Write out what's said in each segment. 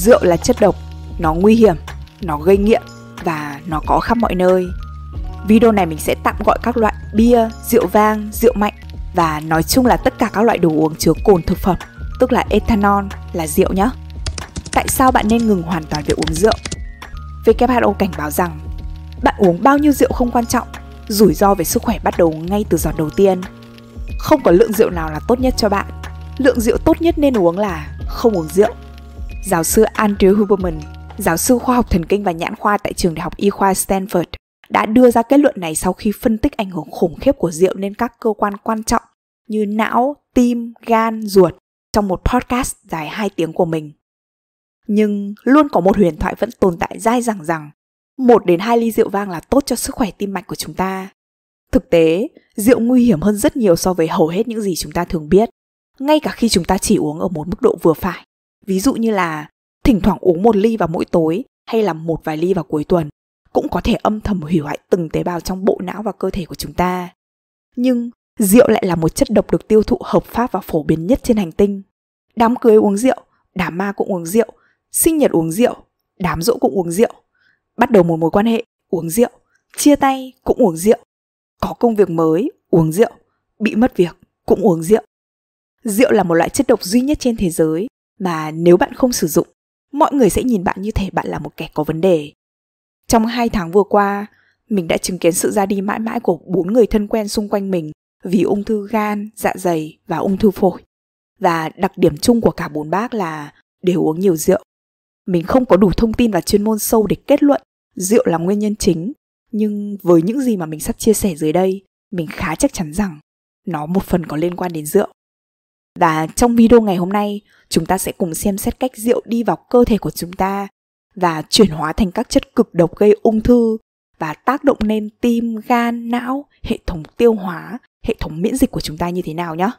rượu là chất độc, nó nguy hiểm, nó gây nghiện và nó có khắp mọi nơi. Video này mình sẽ tạm gọi các loại bia, rượu vang, rượu mạnh và nói chung là tất cả các loại đồ uống chứa cồn thực phẩm, tức là ethanol là rượu nhé. Tại sao bạn nên ngừng hoàn toàn việc uống rượu? WHO cảnh báo rằng bạn uống bao nhiêu rượu không quan trọng, rủi ro về sức khỏe bắt đầu ngay từ giọt đầu tiên. Không có lượng rượu nào là tốt nhất cho bạn. Lượng rượu tốt nhất nên uống là không uống rượu giáo sư Andrew Huberman, giáo sư khoa học thần kinh và nhãn khoa tại trường đại học y khoa Stanford, đã đưa ra kết luận này sau khi phân tích ảnh hưởng khủng khiếp của rượu lên các cơ quan quan trọng như não, tim, gan, ruột trong một podcast dài 2 tiếng của mình. Nhưng luôn có một huyền thoại vẫn tồn tại dai dẳng rằng một đến hai ly rượu vang là tốt cho sức khỏe tim mạch của chúng ta. Thực tế, rượu nguy hiểm hơn rất nhiều so với hầu hết những gì chúng ta thường biết, ngay cả khi chúng ta chỉ uống ở một mức độ vừa phải ví dụ như là thỉnh thoảng uống một ly vào mỗi tối hay là một vài ly vào cuối tuần cũng có thể âm thầm hủy hoại từng tế bào trong bộ não và cơ thể của chúng ta nhưng rượu lại là một chất độc được tiêu thụ hợp pháp và phổ biến nhất trên hành tinh đám cưới uống rượu đám ma cũng uống rượu sinh nhật uống rượu đám rỗ cũng uống rượu bắt đầu một mối quan hệ uống rượu chia tay cũng uống rượu có công việc mới uống rượu bị mất việc cũng uống rượu rượu là một loại chất độc duy nhất trên thế giới mà nếu bạn không sử dụng mọi người sẽ nhìn bạn như thể bạn là một kẻ có vấn đề trong hai tháng vừa qua mình đã chứng kiến sự ra đi mãi mãi của bốn người thân quen xung quanh mình vì ung thư gan dạ dày và ung thư phổi và đặc điểm chung của cả bốn bác là đều uống nhiều rượu mình không có đủ thông tin và chuyên môn sâu để kết luận rượu là nguyên nhân chính nhưng với những gì mà mình sắp chia sẻ dưới đây mình khá chắc chắn rằng nó một phần có liên quan đến rượu và trong video ngày hôm nay, chúng ta sẽ cùng xem xét cách rượu đi vào cơ thể của chúng ta và chuyển hóa thành các chất cực độc gây ung thư và tác động lên tim, gan, não, hệ thống tiêu hóa, hệ thống miễn dịch của chúng ta như thế nào nhé.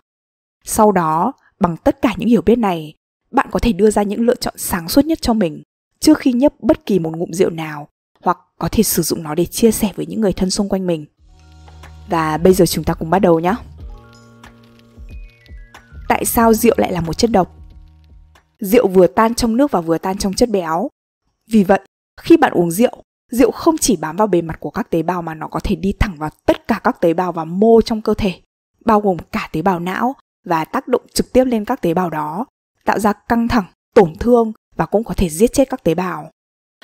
Sau đó, bằng tất cả những hiểu biết này, bạn có thể đưa ra những lựa chọn sáng suốt nhất cho mình trước khi nhấp bất kỳ một ngụm rượu nào hoặc có thể sử dụng nó để chia sẻ với những người thân xung quanh mình. Và bây giờ chúng ta cùng bắt đầu nhé tại sao rượu lại là một chất độc. Rượu vừa tan trong nước và vừa tan trong chất béo. Vì vậy, khi bạn uống rượu, rượu không chỉ bám vào bề mặt của các tế bào mà nó có thể đi thẳng vào tất cả các tế bào và mô trong cơ thể, bao gồm cả tế bào não và tác động trực tiếp lên các tế bào đó, tạo ra căng thẳng, tổn thương và cũng có thể giết chết các tế bào.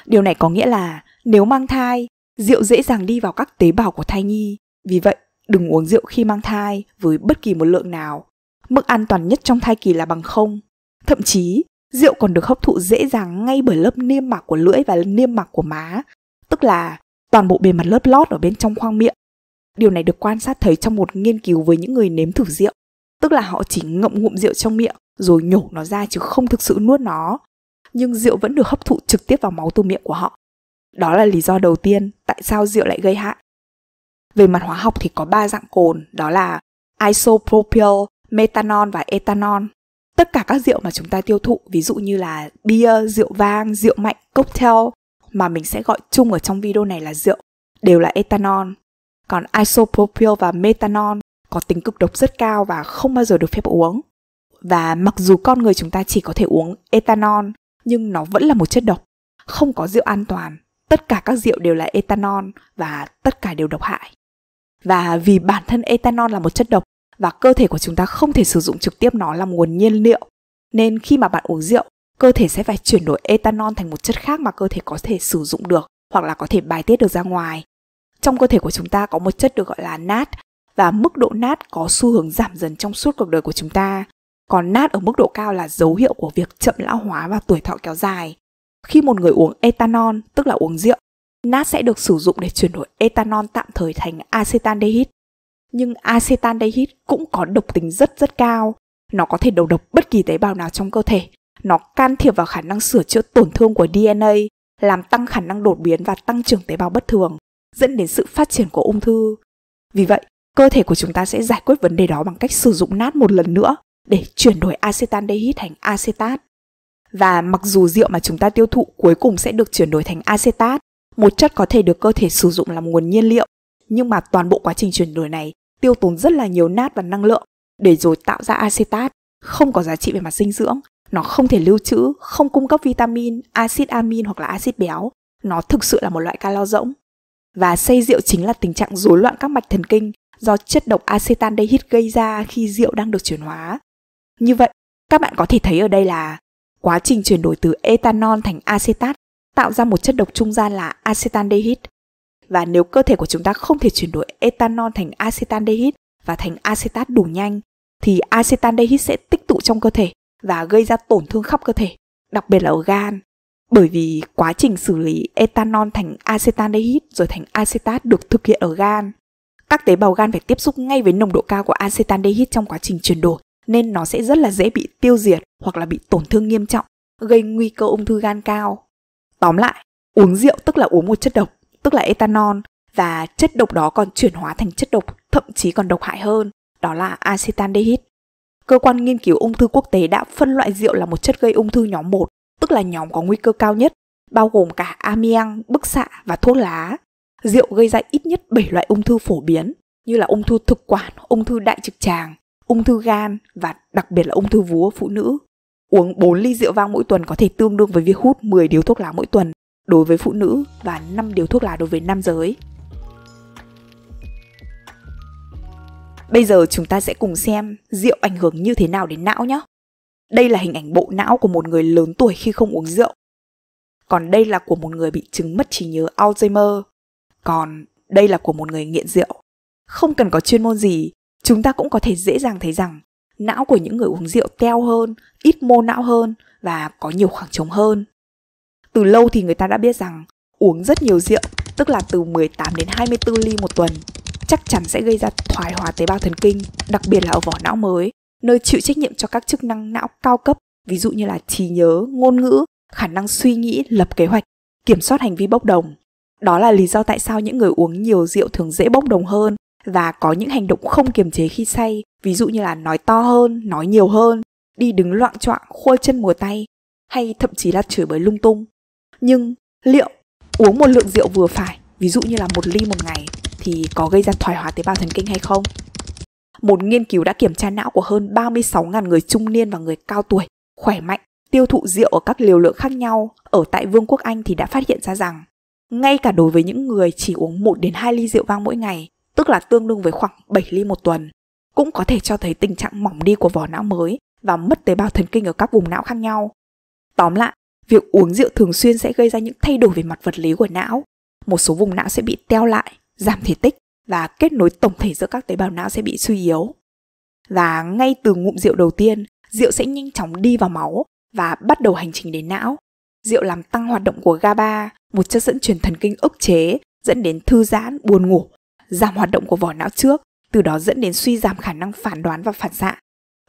Điều này có nghĩa là nếu mang thai, rượu dễ dàng đi vào các tế bào của thai nhi. Vì vậy, đừng uống rượu khi mang thai với bất kỳ một lượng nào mức an toàn nhất trong thai kỳ là bằng không. Thậm chí, rượu còn được hấp thụ dễ dàng ngay bởi lớp niêm mạc của lưỡi và niêm mạc của má, tức là toàn bộ bề mặt lớp lót ở bên trong khoang miệng. Điều này được quan sát thấy trong một nghiên cứu với những người nếm thử rượu, tức là họ chỉ ngậm ngụm rượu trong miệng rồi nhổ nó ra chứ không thực sự nuốt nó. Nhưng rượu vẫn được hấp thụ trực tiếp vào máu từ miệng của họ. Đó là lý do đầu tiên tại sao rượu lại gây hại. Về mặt hóa học thì có ba dạng cồn, đó là isopropyl, methanol và ethanol. Tất cả các rượu mà chúng ta tiêu thụ, ví dụ như là bia, rượu vang, rượu mạnh, cocktail mà mình sẽ gọi chung ở trong video này là rượu, đều là ethanol. Còn isopropyl và methanol có tính cực độc rất cao và không bao giờ được phép uống. Và mặc dù con người chúng ta chỉ có thể uống ethanol, nhưng nó vẫn là một chất độc. Không có rượu an toàn, tất cả các rượu đều là ethanol và tất cả đều độc hại. Và vì bản thân ethanol là một chất độc và cơ thể của chúng ta không thể sử dụng trực tiếp nó làm nguồn nhiên liệu. Nên khi mà bạn uống rượu, cơ thể sẽ phải chuyển đổi ethanol thành một chất khác mà cơ thể có thể sử dụng được hoặc là có thể bài tiết được ra ngoài. Trong cơ thể của chúng ta có một chất được gọi là nát và mức độ nát có xu hướng giảm dần trong suốt cuộc đời của chúng ta. Còn nát ở mức độ cao là dấu hiệu của việc chậm lão hóa và tuổi thọ kéo dài. Khi một người uống ethanol, tức là uống rượu, nát sẽ được sử dụng để chuyển đổi ethanol tạm thời thành acetaldehyde nhưng acetaldehyde cũng có độc tính rất rất cao. Nó có thể đầu độc bất kỳ tế bào nào trong cơ thể. Nó can thiệp vào khả năng sửa chữa tổn thương của DNA, làm tăng khả năng đột biến và tăng trưởng tế bào bất thường, dẫn đến sự phát triển của ung thư. Vì vậy, cơ thể của chúng ta sẽ giải quyết vấn đề đó bằng cách sử dụng nát một lần nữa để chuyển đổi acetaldehyde thành acetat. Và mặc dù rượu mà chúng ta tiêu thụ cuối cùng sẽ được chuyển đổi thành acetat, một chất có thể được cơ thể sử dụng làm nguồn nhiên liệu, nhưng mà toàn bộ quá trình chuyển đổi này tiêu tốn rất là nhiều nát và năng lượng để rồi tạo ra acetat không có giá trị về mặt dinh dưỡng nó không thể lưu trữ không cung cấp vitamin axit amin hoặc là axit béo nó thực sự là một loại calo rỗng và say rượu chính là tình trạng rối loạn các mạch thần kinh do chất độc acetaldehyde gây ra khi rượu đang được chuyển hóa như vậy các bạn có thể thấy ở đây là quá trình chuyển đổi từ ethanol thành acetat tạo ra một chất độc trung gian là acetaldehyde và nếu cơ thể của chúng ta không thể chuyển đổi ethanol thành acetaldehyde và thành acetat đủ nhanh thì acetaldehyde sẽ tích tụ trong cơ thể và gây ra tổn thương khắp cơ thể, đặc biệt là ở gan. Bởi vì quá trình xử lý ethanol thành acetaldehyde rồi thành acetat được thực hiện ở gan. Các tế bào gan phải tiếp xúc ngay với nồng độ cao của acetaldehyde trong quá trình chuyển đổi nên nó sẽ rất là dễ bị tiêu diệt hoặc là bị tổn thương nghiêm trọng, gây nguy cơ ung thư gan cao. Tóm lại, uống rượu tức là uống một chất độc tức là ethanol và chất độc đó còn chuyển hóa thành chất độc thậm chí còn độc hại hơn, đó là acetaldehyde. Cơ quan nghiên cứu ung thư quốc tế đã phân loại rượu là một chất gây ung thư nhóm 1, tức là nhóm có nguy cơ cao nhất, bao gồm cả amiang, bức xạ và thuốc lá. Rượu gây ra ít nhất 7 loại ung thư phổ biến như là ung thư thực quản, ung thư đại trực tràng, ung thư gan và đặc biệt là ung thư vú ở phụ nữ. Uống 4 ly rượu vang mỗi tuần có thể tương đương với việc hút 10 điếu thuốc lá mỗi tuần đối với phụ nữ và 5 điều thuốc lá đối với nam giới. Bây giờ chúng ta sẽ cùng xem rượu ảnh hưởng như thế nào đến não nhé. Đây là hình ảnh bộ não của một người lớn tuổi khi không uống rượu. Còn đây là của một người bị chứng mất trí nhớ Alzheimer. Còn đây là của một người nghiện rượu. Không cần có chuyên môn gì, chúng ta cũng có thể dễ dàng thấy rằng não của những người uống rượu teo hơn, ít mô não hơn và có nhiều khoảng trống hơn. Từ lâu thì người ta đã biết rằng uống rất nhiều rượu, tức là từ 18 đến 24 ly một tuần, chắc chắn sẽ gây ra thoái hóa tế bào thần kinh, đặc biệt là ở vỏ não mới, nơi chịu trách nhiệm cho các chức năng não cao cấp, ví dụ như là trí nhớ, ngôn ngữ, khả năng suy nghĩ, lập kế hoạch, kiểm soát hành vi bốc đồng. Đó là lý do tại sao những người uống nhiều rượu thường dễ bốc đồng hơn và có những hành động không kiềm chế khi say, ví dụ như là nói to hơn, nói nhiều hơn, đi đứng loạn choạng, khuôi chân mùa tay, hay thậm chí là chửi bới lung tung nhưng liệu uống một lượng rượu vừa phải ví dụ như là một ly một ngày thì có gây ra thoái hóa tế bào thần kinh hay không một nghiên cứu đã kiểm tra não của hơn 36.000 người trung niên và người cao tuổi, khỏe mạnh, tiêu thụ rượu ở các liều lượng khác nhau ở tại Vương quốc Anh thì đã phát hiện ra rằng ngay cả đối với những người chỉ uống 1 đến 2 ly rượu vang mỗi ngày, tức là tương đương với khoảng 7 ly một tuần, cũng có thể cho thấy tình trạng mỏng đi của vỏ não mới và mất tế bào thần kinh ở các vùng não khác nhau. Tóm lại, Việc uống rượu thường xuyên sẽ gây ra những thay đổi về mặt vật lý của não. Một số vùng não sẽ bị teo lại, giảm thể tích và kết nối tổng thể giữa các tế bào não sẽ bị suy yếu. Và ngay từ ngụm rượu đầu tiên, rượu sẽ nhanh chóng đi vào máu và bắt đầu hành trình đến não. Rượu làm tăng hoạt động của GABA, một chất dẫn truyền thần kinh ức chế, dẫn đến thư giãn, buồn ngủ, giảm hoạt động của vỏ não trước, từ đó dẫn đến suy giảm khả năng phản đoán và phản xạ.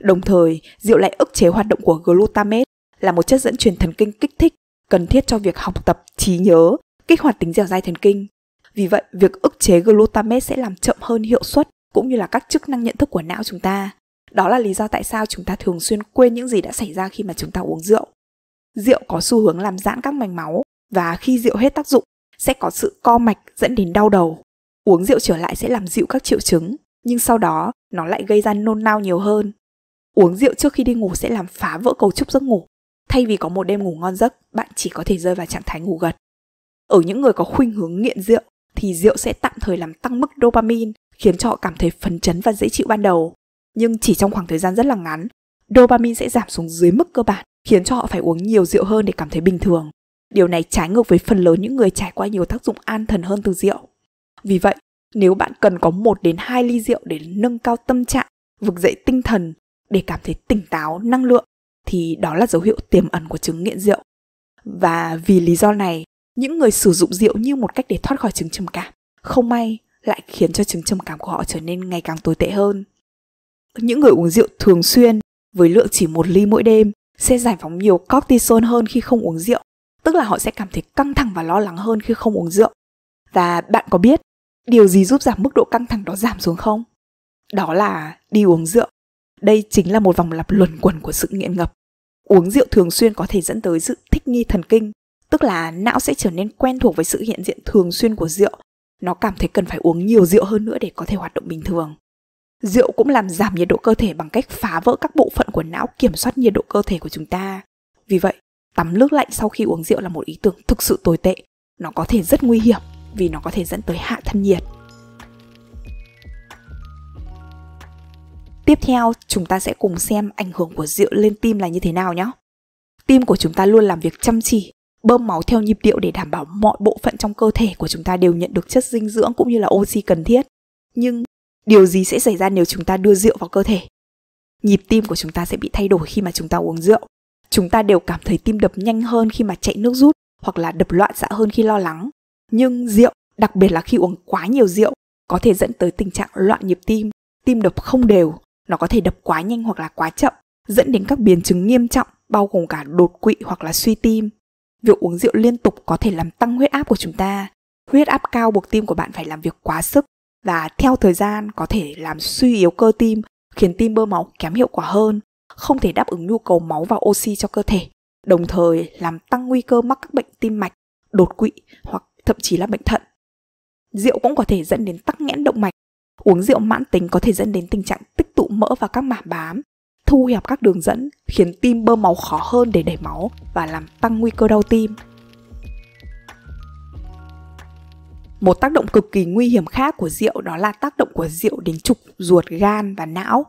Đồng thời, rượu lại ức chế hoạt động của glutamate, là một chất dẫn truyền thần kinh kích thích cần thiết cho việc học tập, trí nhớ, kích hoạt tính dẻo dai thần kinh. Vì vậy, việc ức chế glutamate sẽ làm chậm hơn hiệu suất cũng như là các chức năng nhận thức của não chúng ta. Đó là lý do tại sao chúng ta thường xuyên quên những gì đã xảy ra khi mà chúng ta uống rượu. Rượu có xu hướng làm giãn các mạch máu và khi rượu hết tác dụng sẽ có sự co mạch dẫn đến đau đầu. Uống rượu trở lại sẽ làm dịu các triệu chứng, nhưng sau đó nó lại gây ra nôn nao nhiều hơn. Uống rượu trước khi đi ngủ sẽ làm phá vỡ cấu trúc giấc ngủ thay vì có một đêm ngủ ngon giấc, bạn chỉ có thể rơi vào trạng thái ngủ gật. Ở những người có khuynh hướng nghiện rượu thì rượu sẽ tạm thời làm tăng mức dopamine, khiến cho họ cảm thấy phấn chấn và dễ chịu ban đầu. Nhưng chỉ trong khoảng thời gian rất là ngắn, dopamine sẽ giảm xuống dưới mức cơ bản, khiến cho họ phải uống nhiều rượu hơn để cảm thấy bình thường. Điều này trái ngược với phần lớn những người trải qua nhiều tác dụng an thần hơn từ rượu. Vì vậy, nếu bạn cần có 1 đến 2 ly rượu để nâng cao tâm trạng, vực dậy tinh thần để cảm thấy tỉnh táo, năng lượng thì đó là dấu hiệu tiềm ẩn của chứng nghiện rượu. Và vì lý do này, những người sử dụng rượu như một cách để thoát khỏi chứng trầm cảm, không may lại khiến cho chứng trầm cảm của họ trở nên ngày càng tồi tệ hơn. Những người uống rượu thường xuyên với lượng chỉ một ly mỗi đêm sẽ giải phóng nhiều cortisol hơn khi không uống rượu, tức là họ sẽ cảm thấy căng thẳng và lo lắng hơn khi không uống rượu. Và bạn có biết điều gì giúp giảm mức độ căng thẳng đó giảm xuống không? Đó là đi uống rượu. Đây chính là một vòng lặp luẩn quẩn của sự nghiện ngập uống rượu thường xuyên có thể dẫn tới sự thích nghi thần kinh tức là não sẽ trở nên quen thuộc với sự hiện diện thường xuyên của rượu nó cảm thấy cần phải uống nhiều rượu hơn nữa để có thể hoạt động bình thường rượu cũng làm giảm nhiệt độ cơ thể bằng cách phá vỡ các bộ phận của não kiểm soát nhiệt độ cơ thể của chúng ta vì vậy tắm nước lạnh sau khi uống rượu là một ý tưởng thực sự tồi tệ nó có thể rất nguy hiểm vì nó có thể dẫn tới hạ thân nhiệt Tiếp theo, chúng ta sẽ cùng xem ảnh hưởng của rượu lên tim là như thế nào nhé. Tim của chúng ta luôn làm việc chăm chỉ, bơm máu theo nhịp điệu để đảm bảo mọi bộ phận trong cơ thể của chúng ta đều nhận được chất dinh dưỡng cũng như là oxy cần thiết. Nhưng điều gì sẽ xảy ra nếu chúng ta đưa rượu vào cơ thể? Nhịp tim của chúng ta sẽ bị thay đổi khi mà chúng ta uống rượu. Chúng ta đều cảm thấy tim đập nhanh hơn khi mà chạy nước rút hoặc là đập loạn xạ hơn khi lo lắng. Nhưng rượu, đặc biệt là khi uống quá nhiều rượu, có thể dẫn tới tình trạng loạn nhịp tim, tim đập không đều, nó có thể đập quá nhanh hoặc là quá chậm, dẫn đến các biến chứng nghiêm trọng bao gồm cả đột quỵ hoặc là suy tim. Việc uống rượu liên tục có thể làm tăng huyết áp của chúng ta. Huyết áp cao buộc tim của bạn phải làm việc quá sức và theo thời gian có thể làm suy yếu cơ tim, khiến tim bơm máu kém hiệu quả hơn, không thể đáp ứng nhu cầu máu và oxy cho cơ thể, đồng thời làm tăng nguy cơ mắc các bệnh tim mạch, đột quỵ hoặc thậm chí là bệnh thận. Rượu cũng có thể dẫn đến tắc nghẽn động mạch Uống rượu mãn tính có thể dẫn đến tình trạng tích tụ mỡ vào các mảng bám, thu hẹp các đường dẫn, khiến tim bơm máu khó hơn để đẩy máu và làm tăng nguy cơ đau tim. Một tác động cực kỳ nguy hiểm khác của rượu đó là tác động của rượu đến trục ruột gan và não.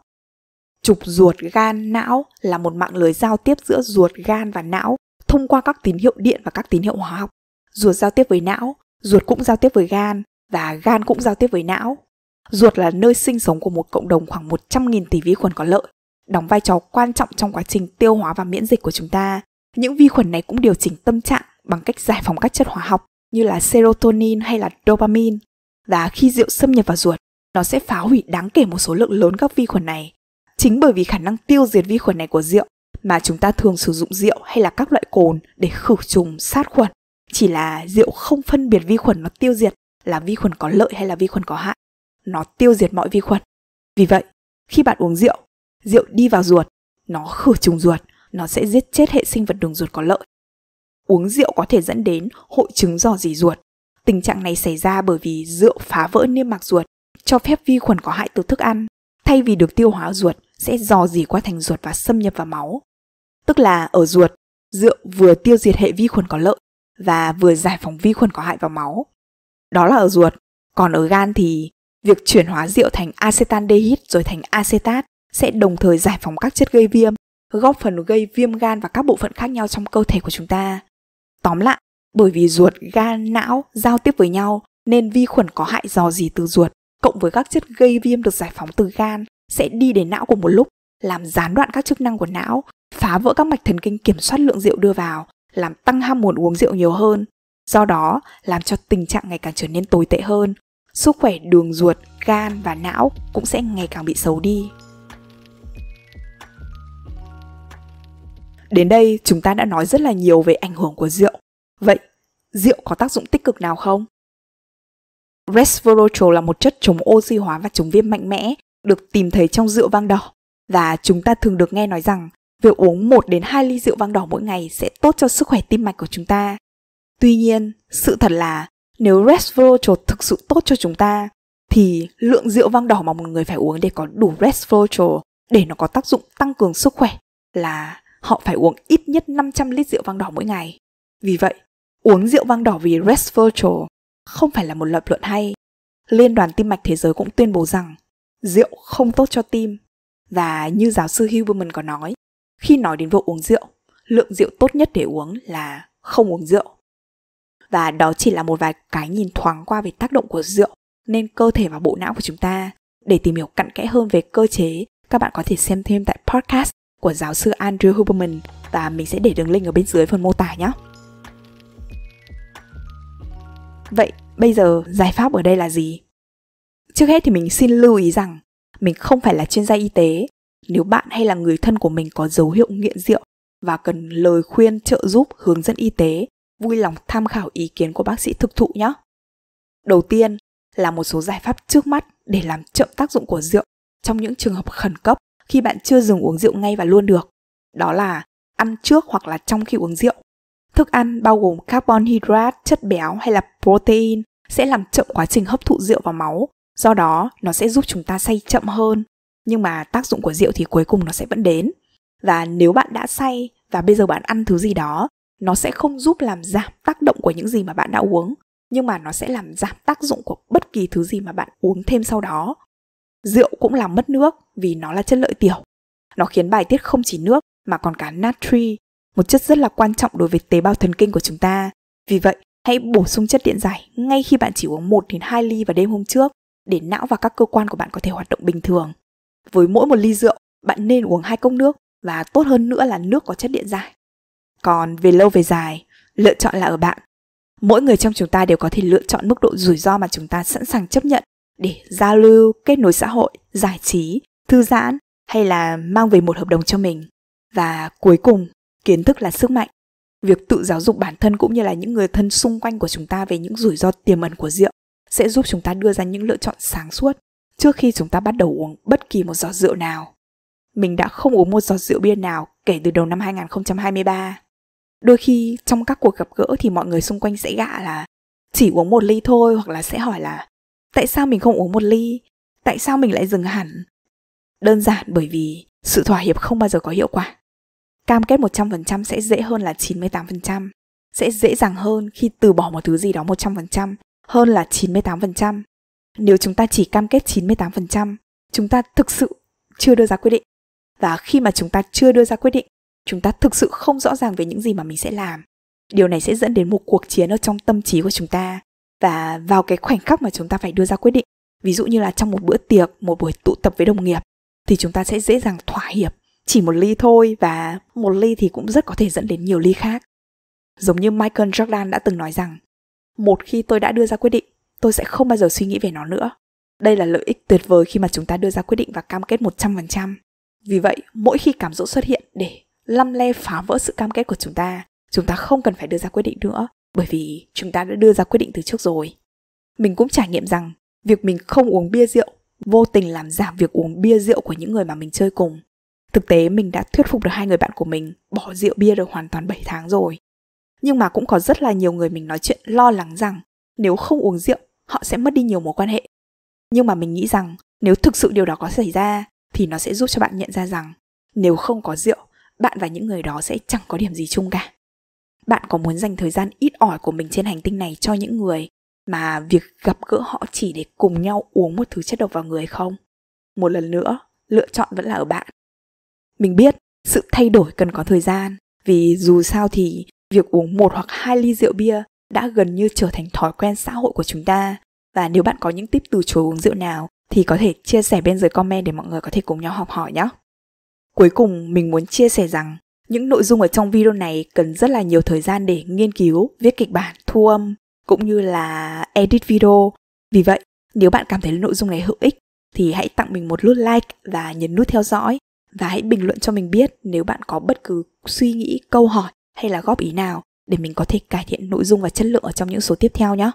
Trục ruột gan não là một mạng lưới giao tiếp giữa ruột gan và não thông qua các tín hiệu điện và các tín hiệu hóa học. Ruột giao tiếp với não, ruột cũng giao tiếp với gan và gan cũng giao tiếp với não. Ruột là nơi sinh sống của một cộng đồng khoảng 100.000 tỷ vi khuẩn có lợi, đóng vai trò quan trọng trong quá trình tiêu hóa và miễn dịch của chúng ta. Những vi khuẩn này cũng điều chỉnh tâm trạng bằng cách giải phóng các chất hóa học như là serotonin hay là dopamine. Và khi rượu xâm nhập vào ruột, nó sẽ phá hủy đáng kể một số lượng lớn các vi khuẩn này. Chính bởi vì khả năng tiêu diệt vi khuẩn này của rượu mà chúng ta thường sử dụng rượu hay là các loại cồn để khử trùng, sát khuẩn. Chỉ là rượu không phân biệt vi khuẩn nó tiêu diệt là vi khuẩn có lợi hay là vi khuẩn có hại nó tiêu diệt mọi vi khuẩn. Vì vậy, khi bạn uống rượu, rượu đi vào ruột, nó khử trùng ruột, nó sẽ giết chết hệ sinh vật đường ruột có lợi. Uống rượu có thể dẫn đến hội chứng dò dỉ ruột. Tình trạng này xảy ra bởi vì rượu phá vỡ niêm mạc ruột, cho phép vi khuẩn có hại từ thức ăn, thay vì được tiêu hóa ruột sẽ dò dỉ qua thành ruột và xâm nhập vào máu. Tức là ở ruột, rượu vừa tiêu diệt hệ vi khuẩn có lợi và vừa giải phóng vi khuẩn có hại vào máu. Đó là ở ruột, còn ở gan thì Việc chuyển hóa rượu thành acetaldehyde rồi thành acetat sẽ đồng thời giải phóng các chất gây viêm, góp phần gây viêm gan và các bộ phận khác nhau trong cơ thể của chúng ta. Tóm lại, bởi vì ruột, gan, não giao tiếp với nhau nên vi khuẩn có hại dò dỉ từ ruột cộng với các chất gây viêm được giải phóng từ gan sẽ đi đến não cùng một lúc, làm gián đoạn các chức năng của não, phá vỡ các mạch thần kinh kiểm soát lượng rượu đưa vào, làm tăng ham muốn uống rượu nhiều hơn. Do đó, làm cho tình trạng ngày càng trở nên tồi tệ hơn, sức khỏe đường ruột, gan và não cũng sẽ ngày càng bị xấu đi. Đến đây chúng ta đã nói rất là nhiều về ảnh hưởng của rượu. Vậy, rượu có tác dụng tích cực nào không? Resveratrol là một chất chống oxy hóa và chống viêm mạnh mẽ, được tìm thấy trong rượu vang đỏ. Và chúng ta thường được nghe nói rằng việc uống 1 đến 2 ly rượu vang đỏ mỗi ngày sẽ tốt cho sức khỏe tim mạch của chúng ta. Tuy nhiên, sự thật là nếu resveratrol thực sự tốt cho chúng ta thì lượng rượu vang đỏ mà một người phải uống để có đủ resveratrol để nó có tác dụng tăng cường sức khỏe là họ phải uống ít nhất 500 lít rượu vang đỏ mỗi ngày. Vì vậy, uống rượu vang đỏ vì resveratrol không phải là một lập luận hay. Liên đoàn Tim mạch Thế giới cũng tuyên bố rằng rượu không tốt cho tim. Và như giáo sư Huberman có nói, khi nói đến việc uống rượu, lượng rượu tốt nhất để uống là không uống rượu và đó chỉ là một vài cái nhìn thoáng qua về tác động của rượu nên cơ thể và bộ não của chúng ta. Để tìm hiểu cặn kẽ hơn về cơ chế, các bạn có thể xem thêm tại podcast của giáo sư Andrew Huberman và mình sẽ để đường link ở bên dưới phần mô tả nhé. Vậy bây giờ giải pháp ở đây là gì? Trước hết thì mình xin lưu ý rằng mình không phải là chuyên gia y tế. Nếu bạn hay là người thân của mình có dấu hiệu nghiện rượu và cần lời khuyên trợ giúp hướng dẫn y tế vui lòng tham khảo ý kiến của bác sĩ thực thụ nhé. Đầu tiên là một số giải pháp trước mắt để làm chậm tác dụng của rượu trong những trường hợp khẩn cấp khi bạn chưa dừng uống rượu ngay và luôn được. Đó là ăn trước hoặc là trong khi uống rượu. Thức ăn bao gồm carbon hydrate, chất béo hay là protein sẽ làm chậm quá trình hấp thụ rượu vào máu, do đó nó sẽ giúp chúng ta say chậm hơn. Nhưng mà tác dụng của rượu thì cuối cùng nó sẽ vẫn đến. Và nếu bạn đã say và bây giờ bạn ăn thứ gì đó nó sẽ không giúp làm giảm tác động của những gì mà bạn đã uống nhưng mà nó sẽ làm giảm tác dụng của bất kỳ thứ gì mà bạn uống thêm sau đó rượu cũng làm mất nước vì nó là chất lợi tiểu nó khiến bài tiết không chỉ nước mà còn cả natri một chất rất là quan trọng đối với tế bào thần kinh của chúng ta vì vậy hãy bổ sung chất điện giải ngay khi bạn chỉ uống 1 đến 2 ly vào đêm hôm trước để não và các cơ quan của bạn có thể hoạt động bình thường. Với mỗi một ly rượu, bạn nên uống hai cốc nước và tốt hơn nữa là nước có chất điện giải còn về lâu về dài, lựa chọn là ở bạn. Mỗi người trong chúng ta đều có thể lựa chọn mức độ rủi ro mà chúng ta sẵn sàng chấp nhận để giao lưu, kết nối xã hội, giải trí, thư giãn hay là mang về một hợp đồng cho mình. Và cuối cùng, kiến thức là sức mạnh. Việc tự giáo dục bản thân cũng như là những người thân xung quanh của chúng ta về những rủi ro tiềm ẩn của rượu sẽ giúp chúng ta đưa ra những lựa chọn sáng suốt trước khi chúng ta bắt đầu uống bất kỳ một giọt rượu nào. Mình đã không uống một giọt rượu bia nào kể từ đầu năm 2023 đôi khi trong các cuộc gặp gỡ thì mọi người xung quanh sẽ gạ là chỉ uống một ly thôi hoặc là sẽ hỏi là tại sao mình không uống một ly tại sao mình lại dừng hẳn đơn giản bởi vì sự thỏa hiệp không bao giờ có hiệu quả cam kết 100% sẽ dễ hơn là 98%, sẽ dễ dàng hơn khi từ bỏ một thứ gì đó 100% hơn là 98%. Nếu chúng ta chỉ cam kết 98%, chúng ta thực sự chưa đưa ra quyết định. Và khi mà chúng ta chưa đưa ra quyết định chúng ta thực sự không rõ ràng về những gì mà mình sẽ làm điều này sẽ dẫn đến một cuộc chiến ở trong tâm trí của chúng ta và vào cái khoảnh khắc mà chúng ta phải đưa ra quyết định ví dụ như là trong một bữa tiệc một buổi tụ tập với đồng nghiệp thì chúng ta sẽ dễ dàng thỏa hiệp chỉ một ly thôi và một ly thì cũng rất có thể dẫn đến nhiều ly khác giống như michael jordan đã từng nói rằng một khi tôi đã đưa ra quyết định tôi sẽ không bao giờ suy nghĩ về nó nữa đây là lợi ích tuyệt vời khi mà chúng ta đưa ra quyết định và cam kết 100%. Vì vậy, mỗi khi cảm xúc xuất hiện để lăm le phá vỡ sự cam kết của chúng ta chúng ta không cần phải đưa ra quyết định nữa bởi vì chúng ta đã đưa ra quyết định từ trước rồi mình cũng trải nghiệm rằng việc mình không uống bia rượu vô tình làm giảm việc uống bia rượu của những người mà mình chơi cùng thực tế mình đã thuyết phục được hai người bạn của mình bỏ rượu bia được hoàn toàn 7 tháng rồi nhưng mà cũng có rất là nhiều người mình nói chuyện lo lắng rằng nếu không uống rượu họ sẽ mất đi nhiều mối quan hệ nhưng mà mình nghĩ rằng nếu thực sự điều đó có xảy ra thì nó sẽ giúp cho bạn nhận ra rằng nếu không có rượu bạn và những người đó sẽ chẳng có điểm gì chung cả bạn có muốn dành thời gian ít ỏi của mình trên hành tinh này cho những người mà việc gặp gỡ họ chỉ để cùng nhau uống một thứ chất độc vào người không một lần nữa lựa chọn vẫn là ở bạn mình biết sự thay đổi cần có thời gian vì dù sao thì việc uống một hoặc hai ly rượu bia đã gần như trở thành thói quen xã hội của chúng ta và nếu bạn có những tip từ chối uống rượu nào thì có thể chia sẻ bên dưới comment để mọi người có thể cùng nhau học hỏi nhé Cuối cùng, mình muốn chia sẻ rằng những nội dung ở trong video này cần rất là nhiều thời gian để nghiên cứu, viết kịch bản, thu âm cũng như là edit video. Vì vậy, nếu bạn cảm thấy nội dung này hữu ích thì hãy tặng mình một nút like và nhấn nút theo dõi và hãy bình luận cho mình biết nếu bạn có bất cứ suy nghĩ, câu hỏi hay là góp ý nào để mình có thể cải thiện nội dung và chất lượng ở trong những số tiếp theo nhé.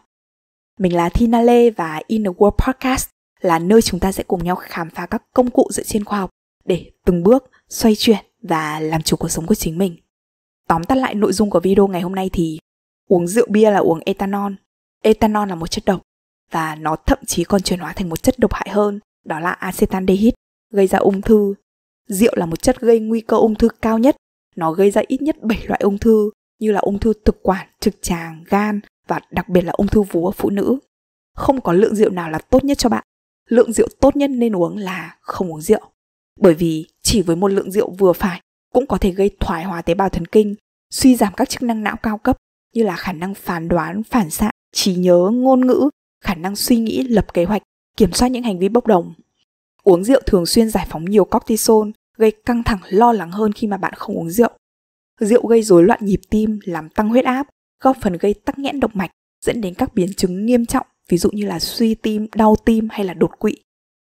Mình là Tina Lê và In The World Podcast là nơi chúng ta sẽ cùng nhau khám phá các công cụ dựa trên khoa học để từng bước xoay chuyển và làm chủ cuộc sống của chính mình. Tóm tắt lại nội dung của video ngày hôm nay thì uống rượu bia là uống ethanol. Ethanol là một chất độc và nó thậm chí còn chuyển hóa thành một chất độc hại hơn, đó là acetaldehyde gây ra ung thư. Rượu là một chất gây nguy cơ ung thư cao nhất, nó gây ra ít nhất 7 loại ung thư như là ung thư thực quản, trực tràng, gan và đặc biệt là ung thư vú ở phụ nữ. Không có lượng rượu nào là tốt nhất cho bạn. Lượng rượu tốt nhất nên uống là không uống rượu. Bởi vì chỉ với một lượng rượu vừa phải cũng có thể gây thoái hóa tế bào thần kinh, suy giảm các chức năng não cao cấp như là khả năng phán đoán, phản xạ, trí nhớ, ngôn ngữ, khả năng suy nghĩ, lập kế hoạch, kiểm soát những hành vi bốc đồng. Uống rượu thường xuyên giải phóng nhiều cortisol, gây căng thẳng lo lắng hơn khi mà bạn không uống rượu. Rượu gây rối loạn nhịp tim, làm tăng huyết áp, góp phần gây tắc nghẽn động mạch, dẫn đến các biến chứng nghiêm trọng, ví dụ như là suy tim, đau tim hay là đột quỵ.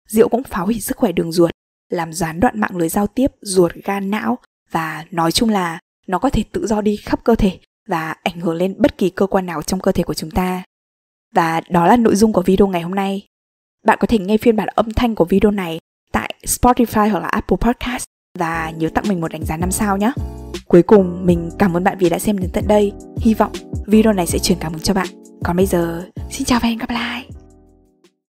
Rượu cũng phá hủy sức khỏe đường ruột, làm gián đoạn mạng lưới giao tiếp ruột gan não và nói chung là nó có thể tự do đi khắp cơ thể và ảnh hưởng lên bất kỳ cơ quan nào trong cơ thể của chúng ta. Và đó là nội dung của video ngày hôm nay. Bạn có thể nghe phiên bản âm thanh của video này tại Spotify hoặc là Apple Podcast và nhớ tặng mình một đánh giá 5 sao nhé. Cuối cùng, mình cảm ơn bạn vì đã xem đến tận đây. Hy vọng video này sẽ truyền cảm hứng cho bạn. Còn bây giờ, xin chào và hẹn gặp lại.